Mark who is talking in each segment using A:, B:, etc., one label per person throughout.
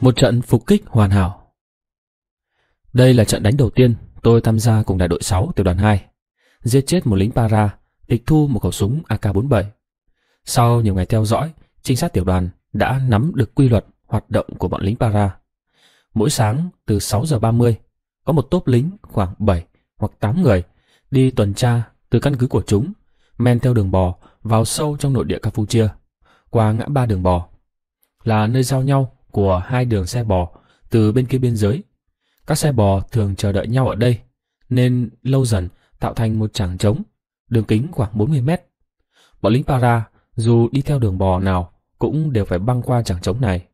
A: Một trận phục kích hoàn hảo. Đây là trận đánh đầu tiên tôi tham gia cùng đại đội 6 tiểu đoàn 2. Giết chết một lính para, tịch thu một khẩu súng AK-47. Sau nhiều ngày theo dõi, trinh sát tiểu đoàn đã nắm được quy luật hoạt động của bọn lính para. Mỗi sáng từ 6 giờ 30 có một tốp lính khoảng 7 hoặc 8 người đi tuần tra từ căn cứ của chúng, men theo đường bò vào sâu trong nội địa Campuchia, qua ngã ba đường bò, là nơi giao nhau của hai đường xe bò từ bên kia biên giới. Các xe bò thường chờ đợi nhau ở đây, nên lâu dần tạo thành một trảng trống, đường kính khoảng 40 mét. Bọn lính para dù đi theo đường bò nào cũng đều phải băng qua trảng trống này.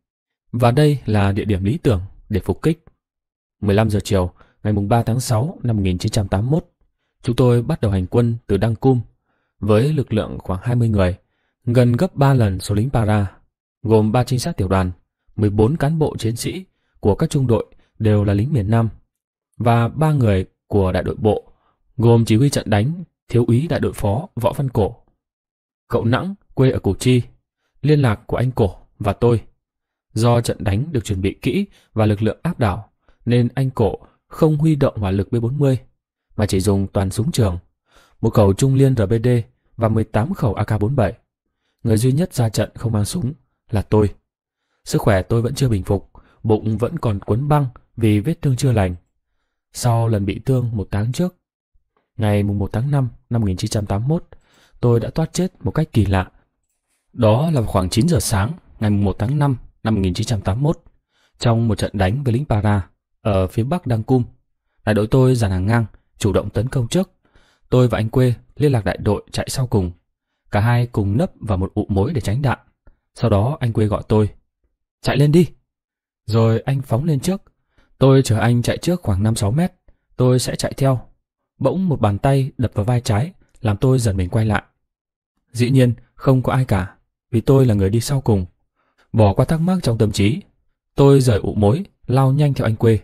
A: Và đây là địa điểm lý tưởng để phục kích. 15 giờ chiều, ngày 3 tháng 6 năm 1981, chúng tôi bắt đầu hành quân từ Đăng Cung với lực lượng khoảng 20 người, gần gấp 3 lần số lính para, gồm 3 trinh sát tiểu đoàn, 14 cán bộ chiến sĩ của các trung đội đều là lính miền Nam và ba người của đại đội bộ gồm chỉ huy trận đánh thiếu úy đại đội phó Võ Văn Cổ. Cậu Nẵng quê ở Củ Chi, liên lạc của anh Cổ và tôi. Do trận đánh được chuẩn bị kỹ và lực lượng áp đảo nên anh Cổ không huy động hỏa lực B40 mà chỉ dùng toàn súng trường, một khẩu trung liên RBD và 18 khẩu AK-47. Người duy nhất ra trận không mang súng là tôi. Sức khỏe tôi vẫn chưa bình phục, bụng vẫn còn cuốn băng vì vết thương chưa lành. Sau lần bị thương một tháng trước, ngày mùng 1 tháng 5 năm 1981, tôi đã toát chết một cách kỳ lạ. Đó là vào khoảng 9 giờ sáng ngày mùng 1 tháng 5 năm 1981 trong một trận đánh với lính Para ở phía bắc Đăng Cung. Đại đội tôi dàn hàng ngang, chủ động tấn công trước. Tôi và anh Quê liên lạc đại đội chạy sau cùng. Cả hai cùng nấp vào một ụ mối để tránh đạn. Sau đó anh Quê gọi tôi chạy lên đi. Rồi anh phóng lên trước. Tôi chờ anh chạy trước khoảng 5-6 mét, tôi sẽ chạy theo. Bỗng một bàn tay đập vào vai trái, làm tôi dần mình quay lại. Dĩ nhiên, không có ai cả, vì tôi là người đi sau cùng. Bỏ qua thắc mắc trong tâm trí, tôi rời ụ mối, lao nhanh theo anh quê.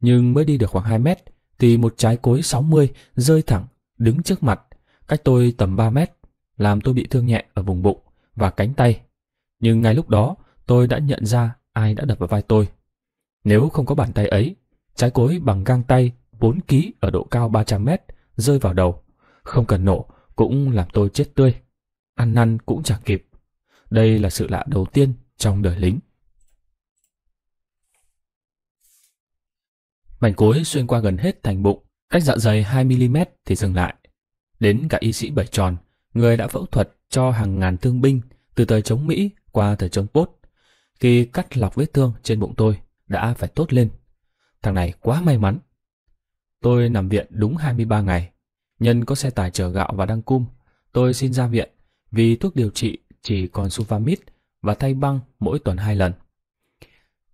A: Nhưng mới đi được khoảng 2 mét, thì một trái cối 60 rơi thẳng, đứng trước mặt, cách tôi tầm 3 mét, làm tôi bị thương nhẹ ở vùng bụng và cánh tay. Nhưng ngay lúc đó, tôi đã nhận ra ai đã đập vào vai tôi. Nếu không có bàn tay ấy, trái cối bằng gang tay 4 ký ở độ cao 300 mét rơi vào đầu. Không cần nổ cũng làm tôi chết tươi. Ăn năn cũng chẳng kịp. Đây là sự lạ đầu tiên trong đời lính. Mảnh cối xuyên qua gần hết thành bụng, cách dạ dày 2mm thì dừng lại. Đến cả y sĩ bảy tròn, người đã phẫu thuật cho hàng ngàn thương binh từ thời chống Mỹ qua thời chống bốt khi cắt lọc vết thương trên bụng tôi đã phải tốt lên. Thằng này quá may mắn. Tôi nằm viện đúng 23 ngày. Nhân có xe tải chở gạo và đăng cung. Tôi xin ra viện vì thuốc điều trị chỉ còn suvamid và thay băng mỗi tuần hai lần.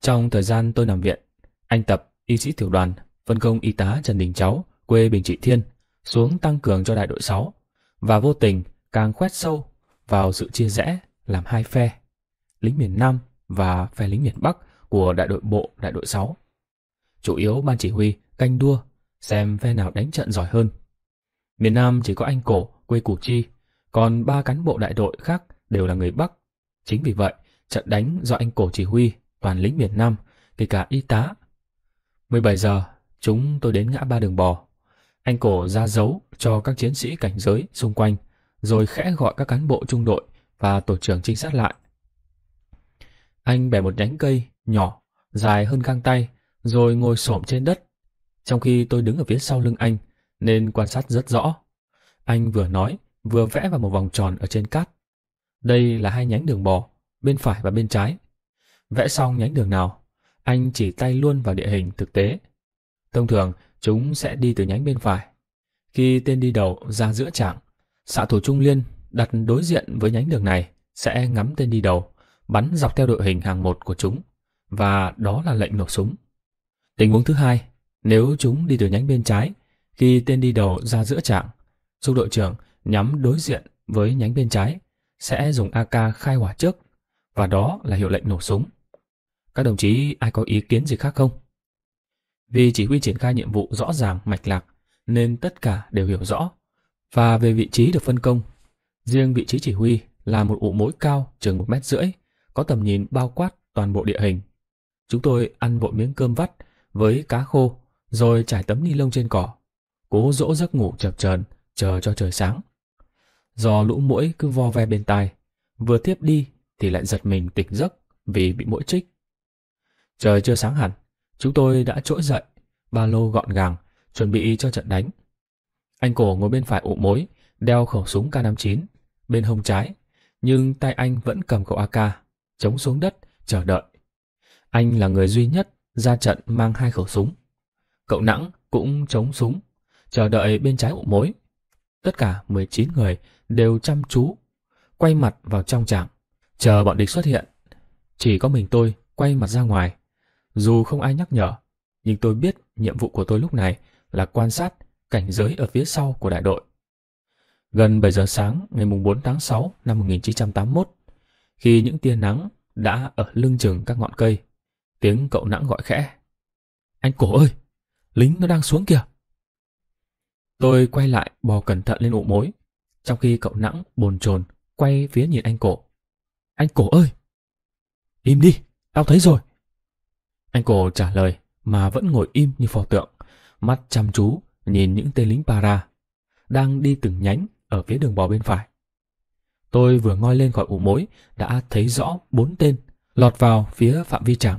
A: Trong thời gian tôi nằm viện, anh Tập, y sĩ tiểu đoàn, phân công y tá Trần Đình Cháu, quê Bình Trị Thiên, xuống tăng cường cho đại đội 6 và vô tình càng khoét sâu vào sự chia rẽ làm hai phe. Lính miền Nam và phe lính miền Bắc của đại đội bộ đại đội 6. Chủ yếu ban chỉ huy canh đua xem phe nào đánh trận giỏi hơn. Miền Nam chỉ có anh Cổ, quê Củ Chi, còn ba cán bộ đại đội khác đều là người Bắc. Chính vì vậy, trận đánh do anh Cổ chỉ huy toàn lính miền Nam, kể cả y tá. 17 giờ, chúng tôi đến ngã ba đường bò. Anh Cổ ra dấu cho các chiến sĩ cảnh giới xung quanh, rồi khẽ gọi các cán bộ trung đội và tổ trưởng trinh sát lại – anh bẻ một nhánh cây, nhỏ, dài hơn găng tay, rồi ngồi xổm trên đất. Trong khi tôi đứng ở phía sau lưng anh, nên quan sát rất rõ. Anh vừa nói, vừa vẽ vào một vòng tròn ở trên cát. Đây là hai nhánh đường bò, bên phải và bên trái. Vẽ xong nhánh đường nào, anh chỉ tay luôn vào địa hình thực tế. Thông thường, chúng sẽ đi từ nhánh bên phải. Khi tên đi đầu ra giữa chảng, xạ thủ trung liên đặt đối diện với nhánh đường này sẽ ngắm tên đi đầu bắn dọc theo đội hình hàng một của chúng và đó là lệnh nổ súng. Tình huống thứ hai, nếu chúng đi từ nhánh bên trái, khi tên đi đầu ra giữa trạng, giúp đội trưởng nhắm đối diện với nhánh bên trái sẽ dùng AK khai hỏa trước và đó là hiệu lệnh nổ súng. Các đồng chí ai có ý kiến gì khác không? Vì chỉ huy triển khai nhiệm vụ rõ ràng mạch lạc nên tất cả đều hiểu rõ và về vị trí được phân công. Riêng vị trí chỉ huy là một ụ mối cao chừng một mét rưỡi có tầm nhìn bao quát toàn bộ địa hình. Chúng tôi ăn vội miếng cơm vắt với cá khô, rồi trải tấm ni lông trên cỏ. Cố dỗ giấc ngủ chập chờn chờ cho trời sáng. Do lũ mũi cứ vo ve bên tai, vừa tiếp đi thì lại giật mình tỉnh giấc vì bị mũi chích. Trời chưa sáng hẳn, chúng tôi đã trỗi dậy, ba lô gọn gàng, chuẩn bị cho trận đánh. Anh cổ ngồi bên phải ụ mối, đeo khẩu súng K59, bên hông trái, nhưng tay anh vẫn cầm khẩu AK chống xuống đất, chờ đợi. Anh là người duy nhất ra trận mang hai khẩu súng. Cậu Nẵng cũng chống súng, chờ đợi bên trái ụ mối. Tất cả 19 người đều chăm chú, quay mặt vào trong trạm, chờ bọn địch xuất hiện. Chỉ có mình tôi quay mặt ra ngoài. Dù không ai nhắc nhở, nhưng tôi biết nhiệm vụ của tôi lúc này là quan sát cảnh giới ở phía sau của đại đội. Gần 7 giờ sáng ngày 4 tháng 6 năm 1981, khi những tia nắng đã ở lưng chừng các ngọn cây. Tiếng cậu nãng gọi khẽ. Anh cổ ơi, lính nó đang xuống kìa. Tôi quay lại bò cẩn thận lên ụ mối, trong khi cậu nãng bồn chồn quay phía nhìn anh cổ. Anh cổ ơi! Im đi, tao thấy rồi. Anh cổ trả lời mà vẫn ngồi im như pho tượng, mắt chăm chú nhìn những tên lính para đang đi từng nhánh ở phía đường bò bên phải. Tôi vừa ngoi lên khỏi ụ mối đã thấy rõ bốn tên lọt vào phía phạm vi tràng.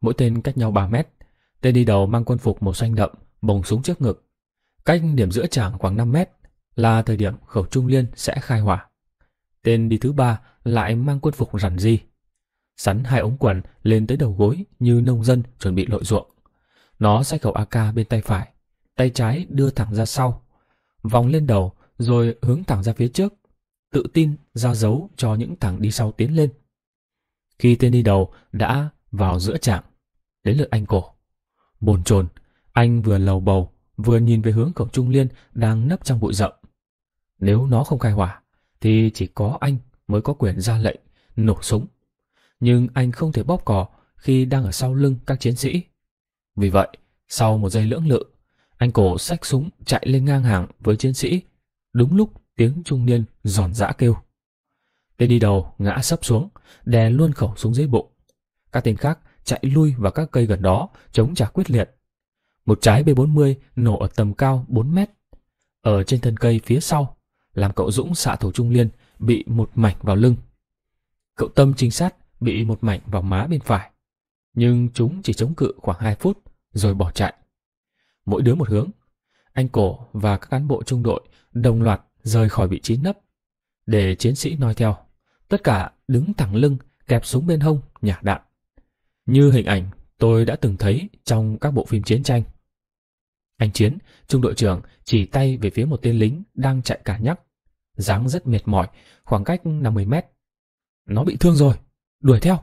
A: Mỗi tên cách nhau 3 mét. Tên đi đầu mang quân phục màu xanh đậm, bồng súng trước ngực. Cách điểm giữa tràng khoảng 5 mét là thời điểm khẩu trung liên sẽ khai hỏa. Tên đi thứ ba lại mang quân phục rằn di. Sắn hai ống quần lên tới đầu gối như nông dân chuẩn bị lội ruộng. Nó xách khẩu AK bên tay phải, tay trái đưa thẳng ra sau, vòng lên đầu rồi hướng thẳng ra phía trước tự tin ra dấu cho những thằng đi sau tiến lên. Khi tên đi đầu đã vào giữa trạm, đến lượt anh cổ. Bồn chồn, anh vừa lầu bầu, vừa nhìn về hướng cổng trung liên đang nấp trong bụi rậm. Nếu nó không khai hỏa, thì chỉ có anh mới có quyền ra lệnh, nổ súng. Nhưng anh không thể bóp cò khi đang ở sau lưng các chiến sĩ. Vì vậy, sau một giây lưỡng lự, anh cổ xách súng chạy lên ngang hàng với chiến sĩ, đúng lúc tiếng trung niên giòn giã kêu. Tên đi đầu ngã sấp xuống, đè luôn khẩu xuống dưới bụng. Các tên khác chạy lui vào các cây gần đó, chống trả quyết liệt. Một trái B40 nổ ở tầm cao 4 mét, ở trên thân cây phía sau, làm cậu Dũng xạ thủ trung liên bị một mảnh vào lưng. Cậu Tâm trinh sát bị một mảnh vào má bên phải, nhưng chúng chỉ chống cự khoảng 2 phút rồi bỏ chạy. Mỗi đứa một hướng, anh Cổ và các cán bộ trung đội đồng loạt rời khỏi vị trí nấp, để chiến sĩ noi theo. Tất cả đứng thẳng lưng, kẹp súng bên hông, nhả đạn. Như hình ảnh tôi đã từng thấy trong các bộ phim chiến tranh. Anh Chiến, trung đội trưởng, chỉ tay về phía một tên lính đang chạy cả nhắc. dáng rất mệt mỏi, khoảng cách 50 mét. Nó bị thương rồi, đuổi theo.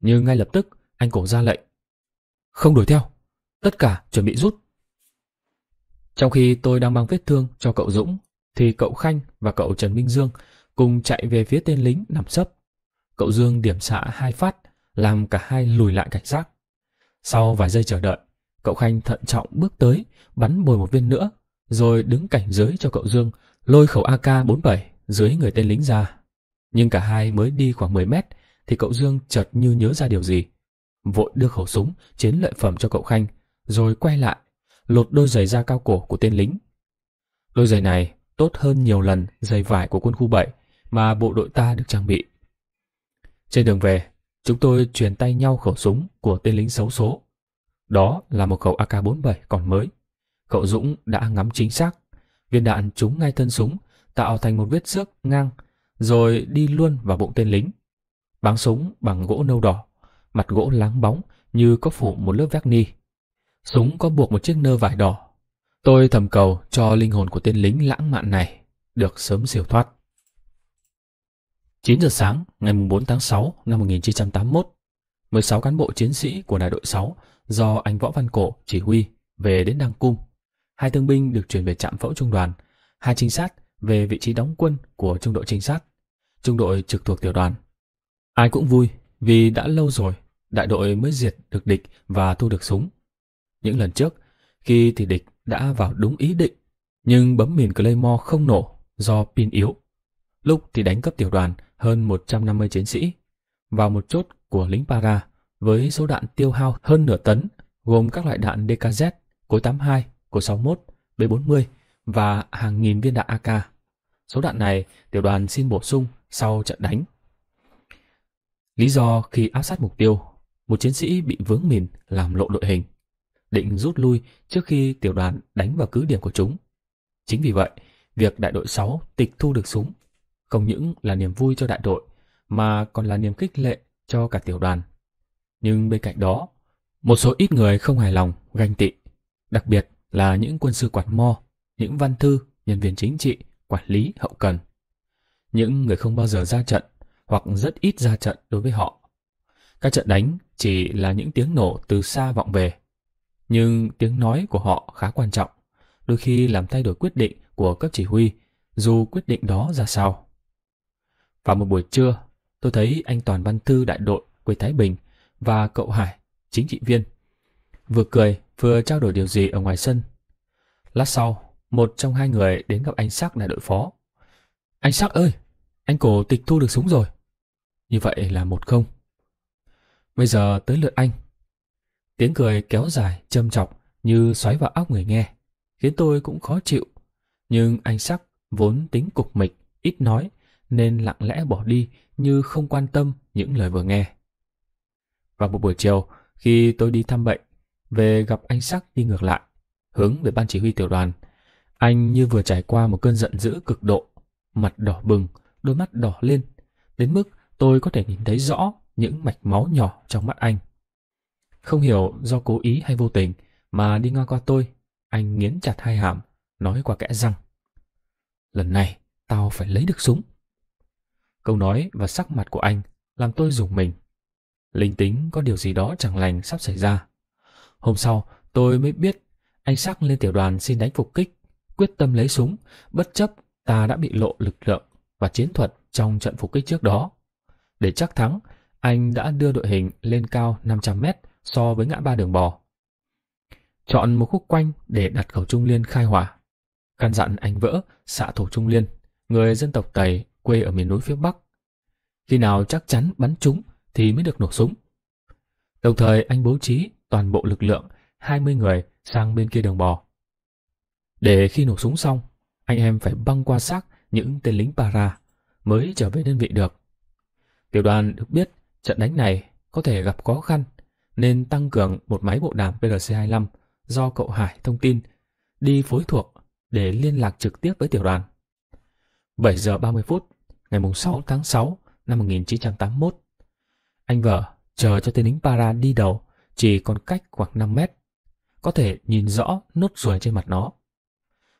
A: Nhưng ngay lập tức, anh cổ ra lệnh. Không đuổi theo, tất cả chuẩn bị rút. Trong khi tôi đang băng vết thương cho cậu Dũng, thì cậu Khanh và cậu Trần Minh Dương cùng chạy về phía tên lính nằm sấp. Cậu Dương điểm xạ hai phát, làm cả hai lùi lại cảnh giác. Sau vài giây chờ đợi, cậu Khanh thận trọng bước tới, bắn bồi một viên nữa, rồi đứng cảnh giới cho cậu Dương, lôi khẩu AK-47 dưới người tên lính ra. Nhưng cả hai mới đi khoảng 10 mét, thì cậu Dương chợt như nhớ ra điều gì. Vội đưa khẩu súng, chiến lợi phẩm cho cậu Khanh, rồi quay lại, lột đôi giày da cao cổ của tên lính. Đôi giày này tốt hơn nhiều lần giày vải của quân khu 7 mà bộ đội ta được trang bị. Trên đường về, chúng tôi truyền tay nhau khẩu súng của tên lính xấu số. Đó là một khẩu AK-47 còn mới. Cậu Dũng đã ngắm chính xác, viên đạn trúng ngay thân súng, tạo thành một vết xước ngang, rồi đi luôn vào bụng tên lính. Báng súng bằng gỗ nâu đỏ, mặt gỗ láng bóng như có phủ một lớp vác ni. Súng có buộc một chiếc nơ vải đỏ Tôi thầm cầu cho linh hồn của tên lính lãng mạn này được sớm siêu thoát. 9 giờ sáng ngày 4 tháng 6 năm 1981, 16 cán bộ chiến sĩ của đại đội 6 do anh Võ Văn Cổ chỉ huy về đến Đăng Cung. Hai thương binh được chuyển về trạm phẫu trung đoàn, hai trinh sát về vị trí đóng quân của trung đội trinh sát, trung đội trực thuộc tiểu đoàn. Ai cũng vui vì đã lâu rồi đại đội mới diệt được địch và thu được súng. Những lần trước, khi thì địch đã vào đúng ý định, nhưng bấm miền Claymore không nổ do pin yếu. Lúc thì đánh cấp tiểu đoàn hơn 150 chiến sĩ vào một chốt của lính Para với số đạn tiêu hao hơn nửa tấn, gồm các loại đạn DKZ, cối 82, cối 61, B40 và hàng nghìn viên đạn AK. Số đạn này tiểu đoàn xin bổ sung sau trận đánh. Lý do khi áp sát mục tiêu, một chiến sĩ bị vướng mìn làm lộ đội hình định rút lui trước khi tiểu đoàn đánh vào cứ điểm của chúng. Chính vì vậy, việc đại đội 6 tịch thu được súng không những là niềm vui cho đại đội mà còn là niềm khích lệ cho cả tiểu đoàn. Nhưng bên cạnh đó, một số ít người không hài lòng, ganh tị, đặc biệt là những quân sư quản mo, những văn thư, nhân viên chính trị, quản lý, hậu cần. Những người không bao giờ ra trận hoặc rất ít ra trận đối với họ. Các trận đánh chỉ là những tiếng nổ từ xa vọng về nhưng tiếng nói của họ khá quan trọng, đôi khi làm thay đổi quyết định của cấp chỉ huy, dù quyết định đó ra sao. Vào một buổi trưa, tôi thấy anh Toàn Văn Thư đại đội quê Thái Bình và cậu Hải, chính trị viên, vừa cười vừa trao đổi điều gì ở ngoài sân. Lát sau, một trong hai người đến gặp anh Sắc đại đội phó. Anh Sắc ơi, anh cổ tịch thu được súng rồi. Như vậy là một không. Bây giờ tới lượt anh Tiếng cười kéo dài, châm chọc như xoáy vào óc người nghe, khiến tôi cũng khó chịu. Nhưng anh Sắc vốn tính cục mịch, ít nói, nên lặng lẽ bỏ đi như không quan tâm những lời vừa nghe. Vào một buổi chiều, khi tôi đi thăm bệnh, về gặp anh Sắc đi ngược lại, hướng về ban chỉ huy tiểu đoàn. Anh như vừa trải qua một cơn giận dữ cực độ, mặt đỏ bừng, đôi mắt đỏ lên, đến mức tôi có thể nhìn thấy rõ những mạch máu nhỏ trong mắt anh. Không hiểu do cố ý hay vô tình mà đi ngang qua tôi, anh nghiến chặt hai hàm, nói qua kẽ răng. Lần này, tao phải lấy được súng. Câu nói và sắc mặt của anh làm tôi rùng mình. Linh tính có điều gì đó chẳng lành sắp xảy ra. Hôm sau, tôi mới biết anh sắc lên tiểu đoàn xin đánh phục kích, quyết tâm lấy súng, bất chấp ta đã bị lộ lực lượng và chiến thuật trong trận phục kích trước đó. Để chắc thắng, anh đã đưa đội hình lên cao 500 mét so với ngã ba đường bò. Chọn một khúc quanh để đặt khẩu Trung Liên khai hỏa. Căn dặn anh Vỡ, xã thủ Trung Liên, người dân tộc Tày quê ở miền núi phía Bắc. Khi nào chắc chắn bắn trúng thì mới được nổ súng. Đồng thời anh bố trí toàn bộ lực lượng 20 người sang bên kia đường bò. Để khi nổ súng xong, anh em phải băng qua xác những tên lính para mới trở về đơn vị được. Tiểu đoàn được biết trận đánh này có thể gặp khó khăn nên tăng cường một máy bộ đàm PLC-25 do cậu Hải thông tin đi phối thuộc để liên lạc trực tiếp với tiểu đoàn. 7 giờ 30 phút ngày 6 tháng 6 năm 1981. Anh vợ chờ cho tên lính para đi đầu chỉ còn cách khoảng 5 mét. Có thể nhìn rõ nốt ruồi trên mặt nó.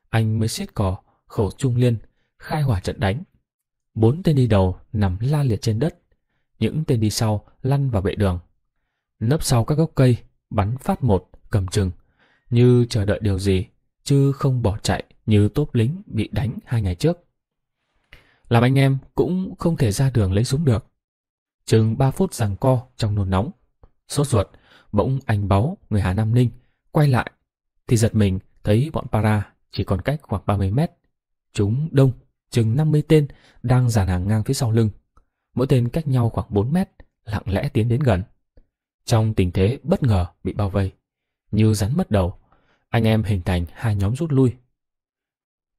A: Anh mới xiết cò, khẩu trung liên, khai hỏa trận đánh. Bốn tên đi đầu nằm la liệt trên đất. Những tên đi sau lăn vào vệ đường nấp sau các gốc cây, bắn phát một, cầm chừng, như chờ đợi điều gì, chứ không bỏ chạy như tốp lính bị đánh hai ngày trước. Làm anh em cũng không thể ra đường lấy súng được. Chừng ba phút giằng co trong nôn nóng, sốt ruột, bỗng anh báu người Hà Nam Ninh quay lại thì giật mình thấy bọn para chỉ còn cách khoảng 30 mét. Chúng đông, chừng 50 tên đang dàn hàng ngang phía sau lưng. Mỗi tên cách nhau khoảng 4 mét, lặng lẽ tiến đến gần. Trong tình thế bất ngờ bị bao vây, như rắn mất đầu, anh em hình thành hai nhóm rút lui.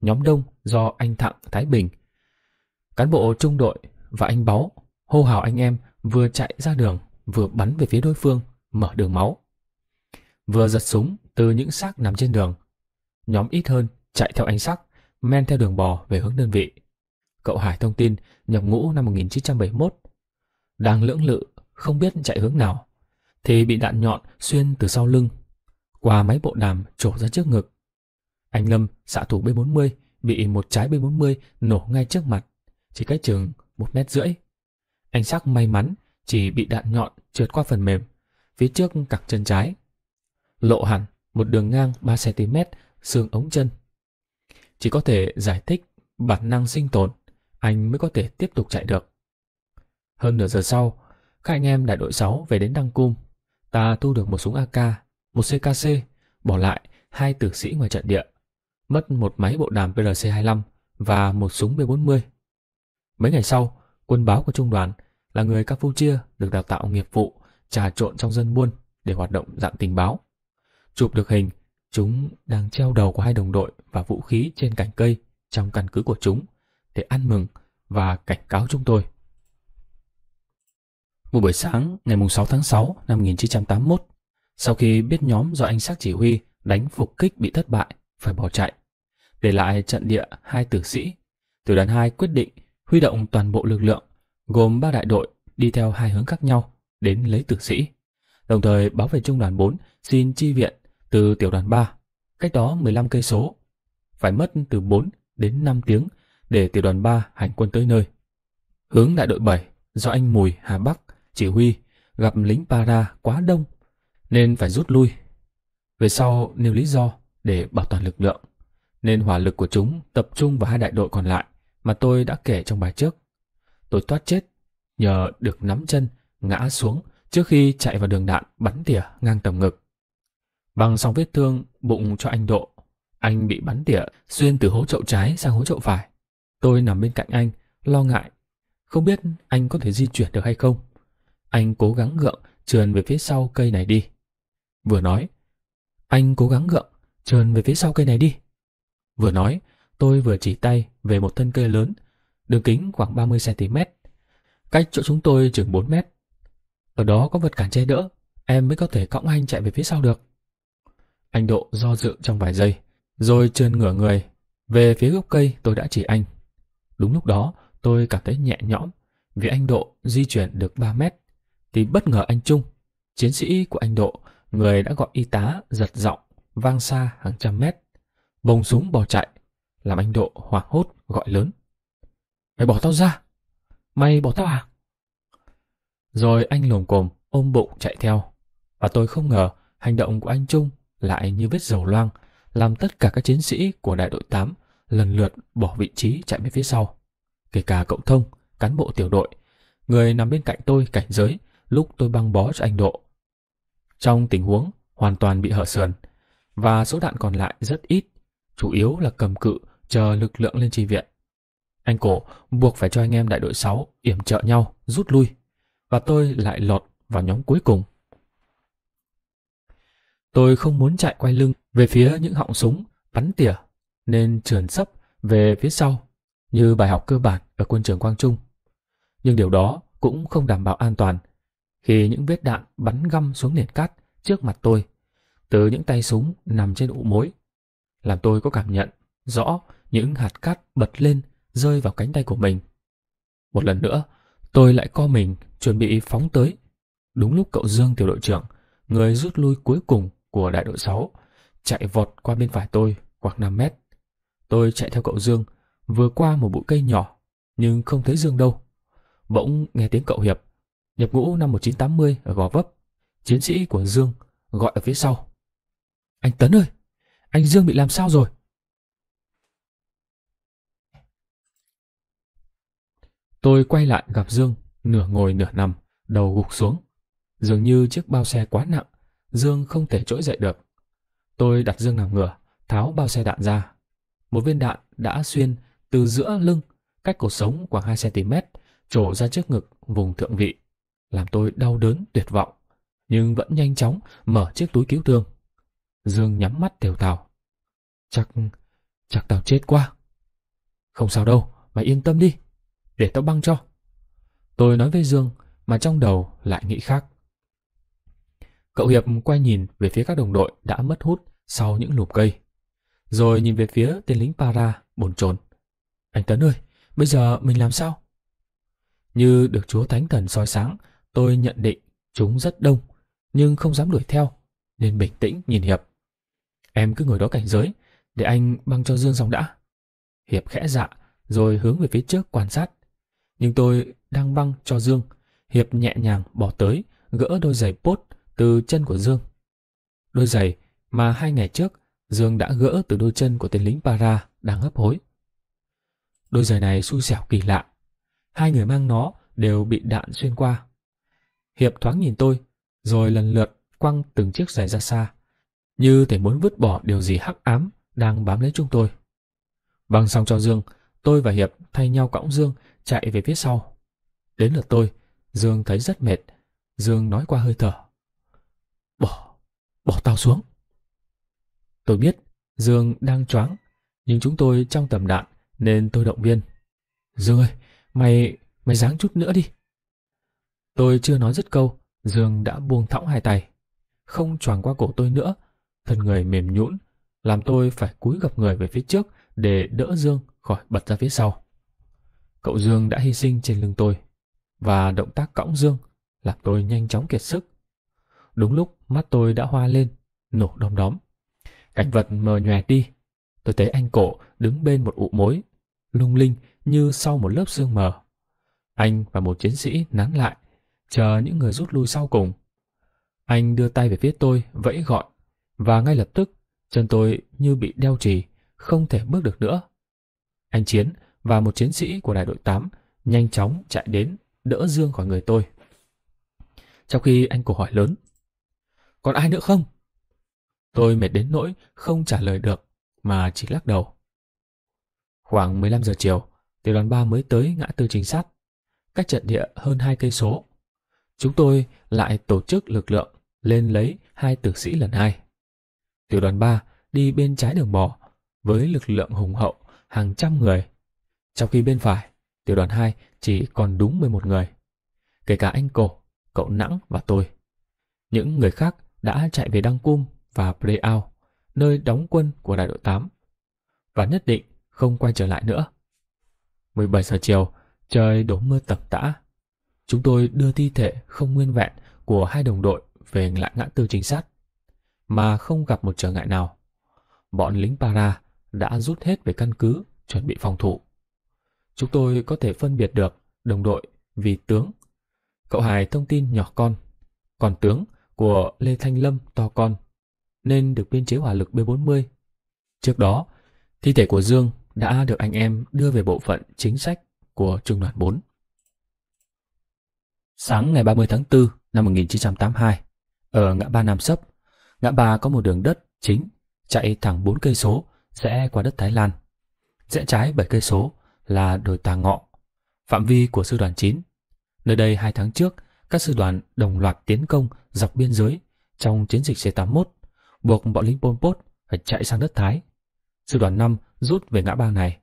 A: Nhóm đông do anh Thặng Thái Bình, cán bộ trung đội và anh Báu hô hào anh em vừa chạy ra đường vừa bắn về phía đối phương, mở đường máu. Vừa giật súng từ những xác nằm trên đường, nhóm ít hơn chạy theo anh sắc, men theo đường bò về hướng đơn vị. Cậu Hải thông tin nhập ngũ năm 1971, đang lưỡng lự không biết chạy hướng nào thì bị đạn nhọn xuyên từ sau lưng, qua máy bộ đàm trổ ra trước ngực. Anh Lâm, xạ thủ B40, bị một trái B40 nổ ngay trước mặt, chỉ cách chừng một mét rưỡi. Anh Sắc may mắn chỉ bị đạn nhọn trượt qua phần mềm, phía trước cẳng chân trái. Lộ hẳn một đường ngang 3cm xương ống chân. Chỉ có thể giải thích bản năng sinh tồn, anh mới có thể tiếp tục chạy được. Hơn nửa giờ sau, các anh em đại đội 6 về đến Đăng Cung ta thu được một súng AK, một CKC, bỏ lại hai tử sĩ ngoài trận địa, mất một máy bộ đàm PRC-25 và một súng B-40. Mấy ngày sau, quân báo của trung đoàn là người Campuchia được đào tạo nghiệp vụ trà trộn trong dân buôn để hoạt động dạng tình báo. Chụp được hình, chúng đang treo đầu của hai đồng đội và vũ khí trên cành cây trong căn cứ của chúng để ăn mừng và cảnh cáo chúng tôi. Một buổi sáng ngày 6 tháng 6 năm 1981, sau khi biết nhóm do anh Sắc chỉ huy đánh phục kích bị thất bại, phải bỏ chạy, để lại trận địa hai tử sĩ, tiểu đoàn 2 quyết định huy động toàn bộ lực lượng gồm ba đại đội đi theo hai hướng khác nhau đến lấy tử sĩ, đồng thời báo về trung đoàn 4 xin chi viện từ tiểu đoàn 3, cách đó 15 cây số, phải mất từ 4 đến 5 tiếng để tiểu đoàn 3 hành quân tới nơi. Hướng đại đội 7 do anh Mùi Hà Bắc chỉ huy gặp lính para quá đông nên phải rút lui. Về sau nêu lý do để bảo toàn lực lượng, nên hỏa lực của chúng tập trung vào hai đại đội còn lại mà tôi đã kể trong bài trước. Tôi thoát chết, nhờ được nắm chân, ngã xuống trước khi chạy vào đường đạn bắn tỉa ngang tầm ngực. Bằng xong vết thương bụng cho anh Độ, anh bị bắn tỉa xuyên từ hố chậu trái sang hố chậu phải. Tôi nằm bên cạnh anh, lo ngại, không biết anh có thể di chuyển được hay không. Anh cố gắng gượng, trườn về phía sau cây này đi. Vừa nói, anh cố gắng gượng, trườn về phía sau cây này đi. Vừa nói, tôi vừa chỉ tay về một thân cây lớn, đường kính khoảng 30cm, cách chỗ chúng tôi chừng 4 mét. Ở đó có vật cản che đỡ, em mới có thể cõng anh chạy về phía sau được. Anh Độ do dự trong vài giây, rồi trườn ngửa người, về phía gốc cây tôi đã chỉ anh. Đúng lúc đó, tôi cảm thấy nhẹ nhõm vì anh Độ di chuyển được 3 mét thì bất ngờ anh Trung, chiến sĩ của anh Độ, người đã gọi y tá giật giọng vang xa hàng trăm mét, bông súng bỏ chạy, làm anh Độ hoảng hốt gọi lớn. Mày bỏ tao ra! Mày bỏ tao à? Rồi anh lồm cồm ôm bụng chạy theo. Và tôi không ngờ hành động của anh Trung lại như vết dầu loang, làm tất cả các chiến sĩ của đại đội 8 lần lượt bỏ vị trí chạy về phía sau. Kể cả cộng thông, cán bộ tiểu đội, người nằm bên cạnh tôi cảnh giới lúc tôi băng bó cho anh Độ. Trong tình huống hoàn toàn bị hở sườn và số đạn còn lại rất ít, chủ yếu là cầm cự chờ lực lượng lên tri viện. Anh Cổ buộc phải cho anh em đại đội 6 yểm trợ nhau rút lui và tôi lại lọt vào nhóm cuối cùng. Tôi không muốn chạy quay lưng về phía những họng súng bắn tỉa nên trườn sấp về phía sau như bài học cơ bản ở quân trường Quang Trung. Nhưng điều đó cũng không đảm bảo an toàn khi những vết đạn bắn găm xuống nền cát trước mặt tôi từ những tay súng nằm trên ụ mối làm tôi có cảm nhận rõ những hạt cát bật lên rơi vào cánh tay của mình một lần nữa tôi lại co mình chuẩn bị phóng tới đúng lúc cậu dương tiểu đội trưởng người rút lui cuối cùng của đại đội 6 chạy vọt qua bên phải tôi khoảng 5 mét tôi chạy theo cậu dương vừa qua một bụi cây nhỏ nhưng không thấy dương đâu bỗng nghe tiếng cậu hiệp nhập ngũ năm 1980 ở Gò Vấp, chiến sĩ của Dương gọi ở phía sau. Anh Tấn ơi, anh Dương bị làm sao rồi? Tôi quay lại gặp Dương, nửa ngồi nửa nằm, đầu gục xuống. Dường như chiếc bao xe quá nặng, Dương không thể trỗi dậy được. Tôi đặt Dương nằm ngửa, tháo bao xe đạn ra. Một viên đạn đã xuyên từ giữa lưng, cách cổ sống khoảng 2cm, trổ ra trước ngực, vùng thượng vị làm tôi đau đớn tuyệt vọng, nhưng vẫn nhanh chóng mở chiếc túi cứu thương. Dương nhắm mắt thều thào. Chắc, chắc tao chết quá. Không sao đâu, mày yên tâm đi, để tao băng cho. Tôi nói với Dương mà trong đầu lại nghĩ khác. Cậu Hiệp quay nhìn về phía các đồng đội đã mất hút sau những lùm cây. Rồi nhìn về phía tên lính para bồn chồn. Anh Tấn ơi, bây giờ mình làm sao? Như được Chúa Thánh Thần soi sáng, Tôi nhận định chúng rất đông, nhưng không dám đuổi theo, nên bình tĩnh nhìn Hiệp. Em cứ ngồi đó cảnh giới, để anh băng cho Dương xong đã. Hiệp khẽ dạ, rồi hướng về phía trước quan sát. Nhưng tôi đang băng cho Dương. Hiệp nhẹ nhàng bỏ tới, gỡ đôi giày bốt từ chân của Dương. Đôi giày mà hai ngày trước Dương đã gỡ từ đôi chân của tên lính para đang hấp hối. Đôi giày này xui xẻo kỳ lạ. Hai người mang nó đều bị đạn xuyên qua. Hiệp thoáng nhìn tôi, rồi lần lượt quăng từng chiếc giày ra xa, như thể muốn vứt bỏ điều gì hắc ám đang bám lấy chúng tôi. Bằng vâng, xong cho Dương, tôi và Hiệp thay nhau cõng Dương chạy về phía sau. Đến lượt tôi, Dương thấy rất mệt. Dương nói qua hơi thở. Bỏ, bỏ tao xuống. Tôi biết Dương đang choáng, nhưng chúng tôi trong tầm đạn nên tôi động viên. Dương ơi, mày, mày dáng chút nữa đi. Tôi chưa nói dứt câu, Dương đã buông thõng hai tay. Không choàng qua cổ tôi nữa, thân người mềm nhũn, làm tôi phải cúi gập người về phía trước để đỡ Dương khỏi bật ra phía sau. Cậu Dương đã hy sinh trên lưng tôi, và động tác cõng Dương làm tôi nhanh chóng kiệt sức. Đúng lúc mắt tôi đã hoa lên, nổ đom đóm. Cảnh vật mờ nhòe đi, tôi thấy anh cổ đứng bên một ụ mối, lung linh như sau một lớp sương mờ. Anh và một chiến sĩ nán lại chờ những người rút lui sau cùng. Anh đưa tay về phía tôi, vẫy gọi, và ngay lập tức, chân tôi như bị đeo trì, không thể bước được nữa. Anh Chiến và một chiến sĩ của đại đội 8 nhanh chóng chạy đến, đỡ Dương khỏi người tôi. Trong khi anh cổ hỏi lớn, còn ai nữa không? Tôi mệt đến nỗi không trả lời được, mà chỉ lắc đầu. Khoảng 15 giờ chiều, tiểu đoàn 3 mới tới ngã tư chính sát, cách trận địa hơn hai cây số chúng tôi lại tổ chức lực lượng lên lấy hai tử sĩ lần hai. Tiểu đoàn 3 đi bên trái đường mỏ với lực lượng hùng hậu hàng trăm người, trong khi bên phải tiểu đoàn 2 chỉ còn đúng 11 người, kể cả anh Cổ, cậu Nẵng và tôi. Những người khác đã chạy về Đăng Cung và Preao, nơi đóng quân của đại đội 8, và nhất định không quay trở lại nữa. 17 giờ chiều, trời đổ mưa tầm tã, Chúng tôi đưa thi thể không nguyên vẹn của hai đồng đội về lại ngã tư trinh sát, mà không gặp một trở ngại nào. Bọn lính para đã rút hết về căn cứ, chuẩn bị phòng thủ. Chúng tôi có thể phân biệt được đồng đội vì tướng. Cậu Hải thông tin nhỏ con, còn tướng của Lê Thanh Lâm to con, nên được biên chế hỏa lực B40. Trước đó, thi thể của Dương đã được anh em đưa về bộ phận chính sách của Trung đoàn 4. Sáng ngày 30 tháng 4 năm 1982, ở ngã ba Nam Sấp, ngã ba có một đường đất chính chạy thẳng 4 cây số sẽ qua đất Thái Lan. Rẽ trái 7 cây số là đồi Tà Ngọ, phạm vi của sư đoàn 9. Nơi đây hai tháng trước, các sư đoàn đồng loạt tiến công dọc biên giới trong chiến dịch C-81, buộc bọn lính Pol Pot phải chạy sang đất Thái. Sư đoàn 5 rút về ngã ba này,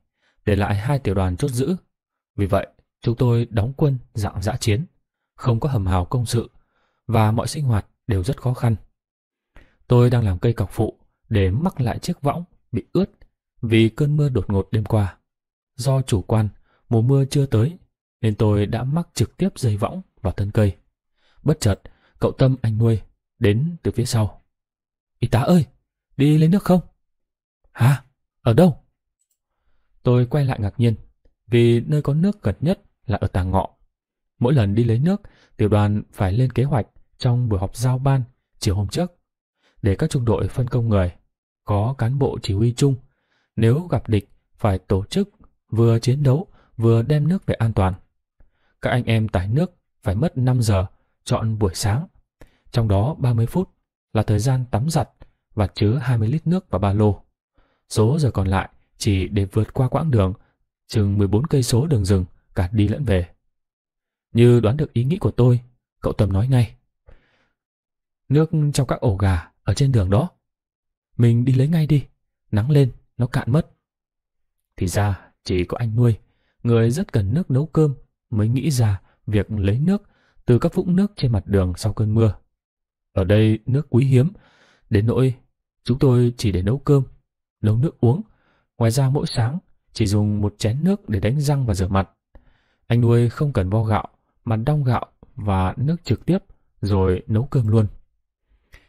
A: để lại hai tiểu đoàn chốt giữ. Vì vậy, chúng tôi đóng quân dạng dã chiến không có hầm hào công sự và mọi sinh hoạt đều rất khó khăn. Tôi đang làm cây cọc phụ để mắc lại chiếc võng bị ướt vì cơn mưa đột ngột đêm qua. Do chủ quan, mùa mưa chưa tới nên tôi đã mắc trực tiếp dây võng vào thân cây. Bất chợt, cậu Tâm anh nuôi đến từ phía sau. Y tá ơi, đi lấy nước không? Hả? Ở đâu? Tôi quay lại ngạc nhiên vì nơi có nước gần nhất là ở tàng ngọ. Mỗi lần đi lấy nước, tiểu đoàn phải lên kế hoạch trong buổi họp giao ban chiều hôm trước để các trung đội phân công người, có cán bộ chỉ huy chung. Nếu gặp địch, phải tổ chức vừa chiến đấu vừa đem nước về an toàn. Các anh em tải nước phải mất 5 giờ, chọn buổi sáng. Trong đó 30 phút là thời gian tắm giặt và chứa 20 lít nước vào ba lô. Số giờ còn lại chỉ để vượt qua quãng đường, chừng 14 cây số đường rừng cả đi lẫn về. Như đoán được ý nghĩ của tôi, cậu Tâm nói ngay. Nước trong các ổ gà ở trên đường đó. Mình đi lấy ngay đi, nắng lên, nó cạn mất. Thì ra, chỉ có anh nuôi, người rất cần nước nấu cơm mới nghĩ ra việc lấy nước từ các vũng nước trên mặt đường sau cơn mưa. Ở đây nước quý hiếm, đến nỗi chúng tôi chỉ để nấu cơm, nấu nước uống. Ngoài ra mỗi sáng chỉ dùng một chén nước để đánh răng và rửa mặt. Anh nuôi không cần vo gạo, mà đong gạo và nước trực tiếp rồi nấu cơm luôn.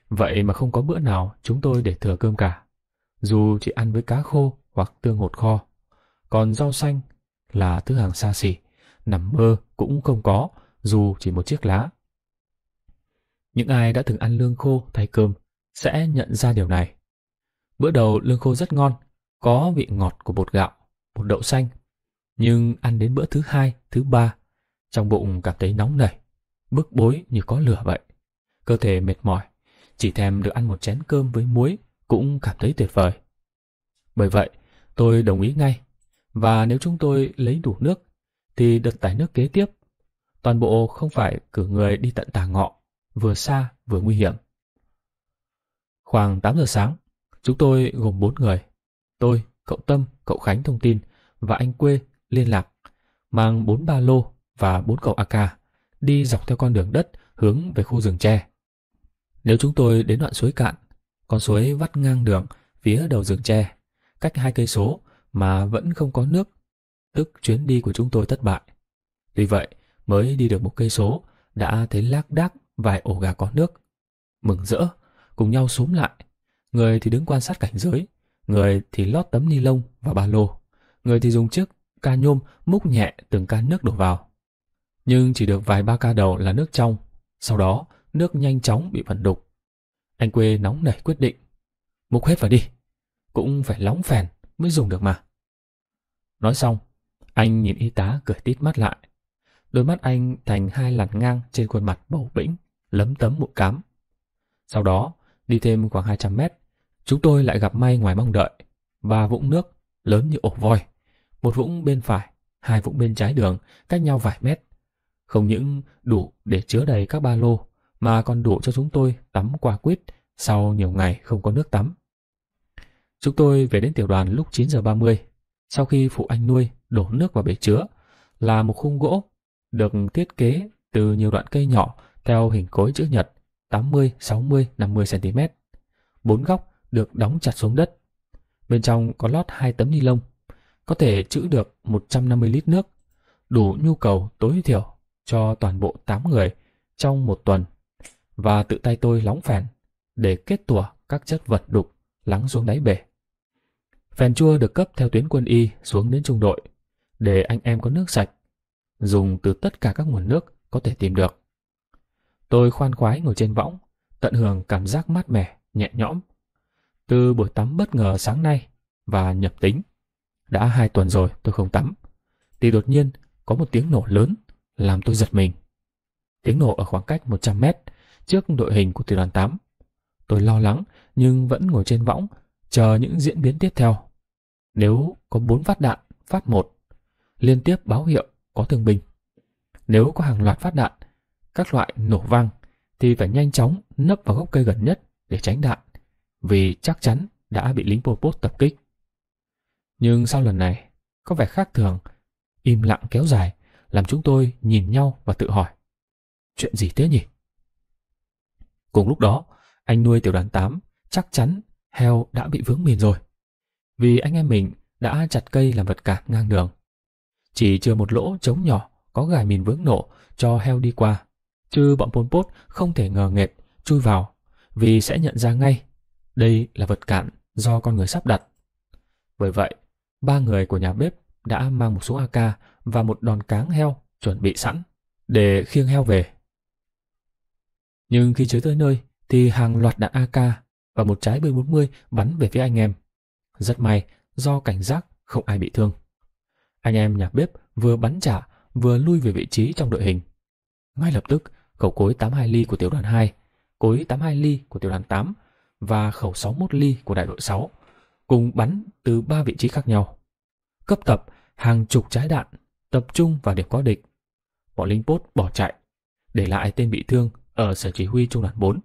A: Vậy mà không có bữa nào chúng tôi để thừa cơm cả. Dù chỉ ăn với cá khô hoặc tương hột kho. Còn rau xanh là thứ hàng xa xỉ, nằm mơ cũng không có, dù chỉ một chiếc lá. Những ai đã từng ăn lương khô thay cơm sẽ nhận ra điều này. Bữa đầu lương khô rất ngon, có vị ngọt của bột gạo, bột đậu xanh. Nhưng ăn đến bữa thứ hai, thứ ba trong bụng cảm thấy nóng nảy, bức bối như có lửa vậy. Cơ thể mệt mỏi, chỉ thèm được ăn một chén cơm với muối cũng cảm thấy tuyệt vời. Bởi vậy, tôi đồng ý ngay. Và nếu chúng tôi lấy đủ nước, thì đợt tải nước kế tiếp, toàn bộ không phải cử người đi tận tà ngọ, vừa xa vừa nguy hiểm. Khoảng 8 giờ sáng, chúng tôi gồm 4 người. Tôi, cậu Tâm, cậu Khánh thông tin và anh Quê liên lạc, mang 4 ba lô và bốn cậu AK đi dọc theo con đường đất hướng về khu rừng tre. Nếu chúng tôi đến đoạn suối cạn, con suối vắt ngang đường phía đầu rừng tre, cách hai cây số mà vẫn không có nước, tức chuyến đi của chúng tôi thất bại. Tuy vậy, mới đi được một cây số đã thấy lác đác vài ổ gà có nước. Mừng rỡ, cùng nhau xúm lại, người thì đứng quan sát cảnh giới, người thì lót tấm ni lông và ba lô, người thì dùng chiếc ca nhôm múc nhẹ từng can nước đổ vào nhưng chỉ được vài ba ca đầu là nước trong. Sau đó, nước nhanh chóng bị vận đục. Anh quê nóng nảy quyết định. Múc hết vào đi, cũng phải lóng phèn mới dùng được mà. Nói xong, anh nhìn y tá cười tít mắt lại. Đôi mắt anh thành hai lằn ngang trên khuôn mặt bầu bĩnh, lấm tấm mụn cám. Sau đó, đi thêm khoảng 200 mét, chúng tôi lại gặp may ngoài mong đợi. Ba vũng nước lớn như ổ voi. Một vũng bên phải, hai vũng bên trái đường, cách nhau vài mét. Không những đủ để chứa đầy các ba lô, mà còn đủ cho chúng tôi tắm qua quýt sau nhiều ngày không có nước tắm. Chúng tôi về đến tiểu đoàn lúc 9 giờ 30 sau khi phụ anh nuôi đổ nước vào bể chứa, là một khung gỗ được thiết kế từ nhiều đoạn cây nhỏ theo hình cối chữ nhật 80, 60, 50 cm. Bốn góc được đóng chặt xuống đất. Bên trong có lót hai tấm ni lông, có thể trữ được 150 lít nước, đủ nhu cầu tối thiểu cho toàn bộ 8 người trong một tuần và tự tay tôi lóng phèn để kết tủa các chất vật đục lắng xuống đáy bể. Phèn chua được cấp theo tuyến quân y xuống đến trung đội để anh em có nước sạch, dùng từ tất cả các nguồn nước có thể tìm được. Tôi khoan khoái ngồi trên võng, tận hưởng cảm giác mát mẻ, nhẹ nhõm. Từ buổi tắm bất ngờ sáng nay và nhập tính, đã hai tuần rồi tôi không tắm, thì đột nhiên có một tiếng nổ lớn làm tôi giật mình. Tiếng nổ ở khoảng cách 100 mét trước đội hình của tiểu đoàn 8. Tôi lo lắng nhưng vẫn ngồi trên võng chờ những diễn biến tiếp theo. Nếu có 4 phát đạn, phát 1, liên tiếp báo hiệu có thương binh. Nếu có hàng loạt phát đạn, các loại nổ vang thì phải nhanh chóng nấp vào gốc cây gần nhất để tránh đạn vì chắc chắn đã bị lính Pol Pot tập kích. Nhưng sau lần này, có vẻ khác thường, im lặng kéo dài làm chúng tôi nhìn nhau và tự hỏi. Chuyện gì thế nhỉ? Cùng lúc đó, anh nuôi tiểu đoàn 8 chắc chắn heo đã bị vướng mìn rồi. Vì anh em mình đã chặt cây làm vật cản ngang đường. Chỉ chưa một lỗ trống nhỏ có gài mìn vướng nổ cho heo đi qua. Chứ bọn Pol Pot không thể ngờ nghệt chui vào vì sẽ nhận ra ngay đây là vật cản do con người sắp đặt. Bởi vậy, ba người của nhà bếp đã mang một số AK và một đòn cáng heo chuẩn bị sẵn để khiêng heo về. Nhưng khi tới tới nơi thì hàng loạt đạn AK và một trái B40 bắn về phía anh em. Rất may do cảnh giác không ai bị thương. Anh em nhà bếp vừa bắn trả vừa lui về vị trí trong đội hình. Ngay lập tức, khẩu cối 82 ly của tiểu đoàn 2, cối 82 ly của tiểu đoàn 8 và khẩu 61 ly của đại đội 6 cùng bắn từ ba vị trí khác nhau cấp tập hàng chục trái đạn tập trung vào điểm có địch. Bọn lính bốt bỏ chạy, để lại tên bị thương ở sở chỉ huy trung đoàn 4.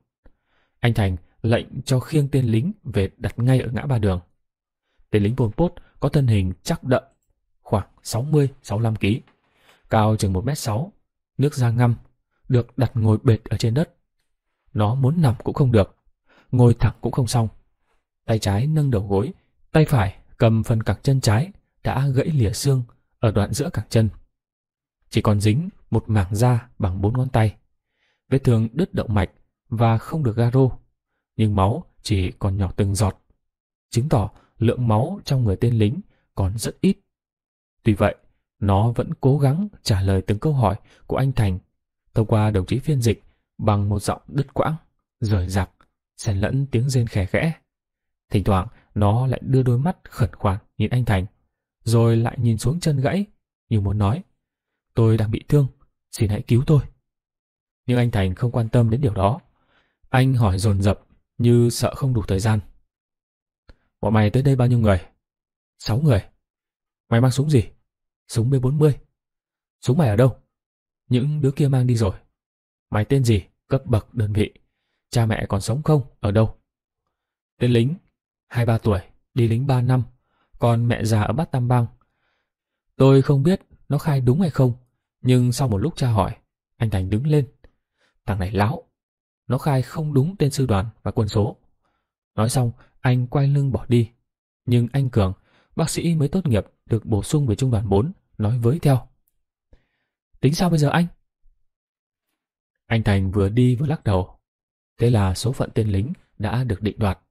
A: Anh Thành lệnh cho khiêng tên lính về đặt ngay ở ngã ba đường. Tên lính Pol bốt có thân hình chắc đậm, khoảng 60-65 kg, cao chừng 1m6, nước da ngâm được đặt ngồi bệt ở trên đất. Nó muốn nằm cũng không được, ngồi thẳng cũng không xong. Tay trái nâng đầu gối, tay phải cầm phần cẳng chân trái đã gãy lìa xương ở đoạn giữa cẳng chân. Chỉ còn dính một mảng da bằng bốn ngón tay. Vết thương đứt động mạch và không được garo, nhưng máu chỉ còn nhỏ từng giọt, chứng tỏ lượng máu trong người tên lính còn rất ít. Tuy vậy, nó vẫn cố gắng trả lời từng câu hỏi của anh Thành thông qua đồng chí phiên dịch bằng một giọng đứt quãng, rời rạc, xen lẫn tiếng rên khè khẽ. Thỉnh thoảng, nó lại đưa đôi mắt khẩn khoản nhìn anh Thành rồi lại nhìn xuống chân gãy, như muốn nói, tôi đang bị thương, xin hãy cứu tôi. Nhưng anh Thành không quan tâm đến điều đó. Anh hỏi dồn dập như sợ không đủ thời gian. Bọn mày tới đây bao nhiêu người? Sáu người. Mày mang súng gì? Súng B40. Súng mày ở đâu? Những đứa kia mang đi rồi. Mày tên gì? Cấp bậc đơn vị. Cha mẹ còn sống không? Ở đâu? Tên lính. 23 tuổi. Đi lính 3 năm con mẹ già ở Bát Tam Bang. Tôi không biết nó khai đúng hay không, nhưng sau một lúc tra hỏi, anh Thành đứng lên. Thằng này lão nó khai không đúng tên sư đoàn và quân số. Nói xong, anh quay lưng bỏ đi. Nhưng anh Cường, bác sĩ mới tốt nghiệp, được bổ sung về trung đoàn 4, nói với theo. Tính sao bây giờ anh? Anh Thành vừa đi vừa lắc đầu. Thế là số phận tên lính đã được định đoạt.